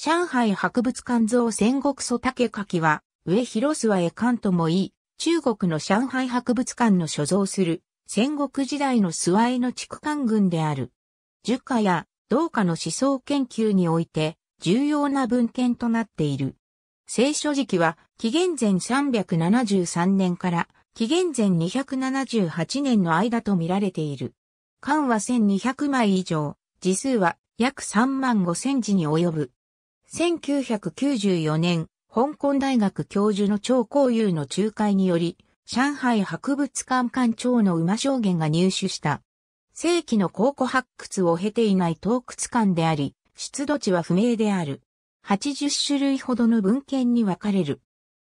上海博物館像戦国祖竹柿は、上広諏訪へ館ともいい、中国の上海博物館の所蔵する、戦国時代の諏訪への畜館群である。儒家や道家の思想研究において、重要な文献となっている。聖書時期は、紀元前373年から紀元前278年の間と見られている。館は1200枚以上、字数は約3万5千字に及ぶ。1994年、香港大学教授の張光友の仲介により、上海博物館館長の馬証言が入手した。世紀の考古発掘を経ていない洞窟館であり、出土地は不明である。80種類ほどの文献に分かれる。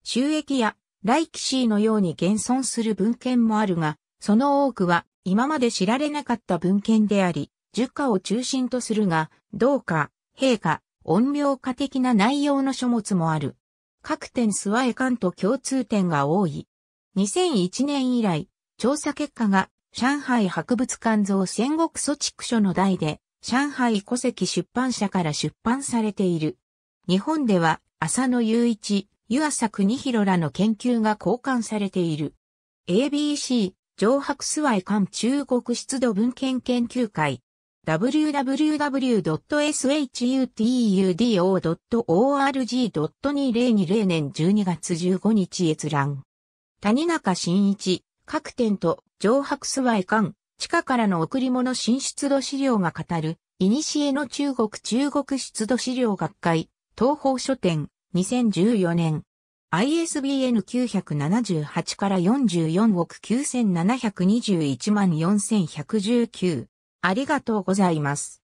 収益やライキシーのように現存する文献もあるが、その多くは今まで知られなかった文献であり、儒家を中心とするが、うか、陛下、音量化的な内容の書物もある。各点ワイカンと共通点が多い。2001年以来、調査結果が上海博物館像戦国祖畜書の題で、上海戸籍出版社から出版されている。日本では、浅野雄一、湯浅国広らの研究が交換されている。ABC、上白諏訪館中国出土文献研究会。www.shutudo.org.2020 年12月15日閲覧。谷中新一、各店と上白スワ館、地下からの贈り物新出土資料が語る、古の中国中国出土資料学会、東方書店、2014年。ISBN 978から44億9721万4119。ありがとうございます。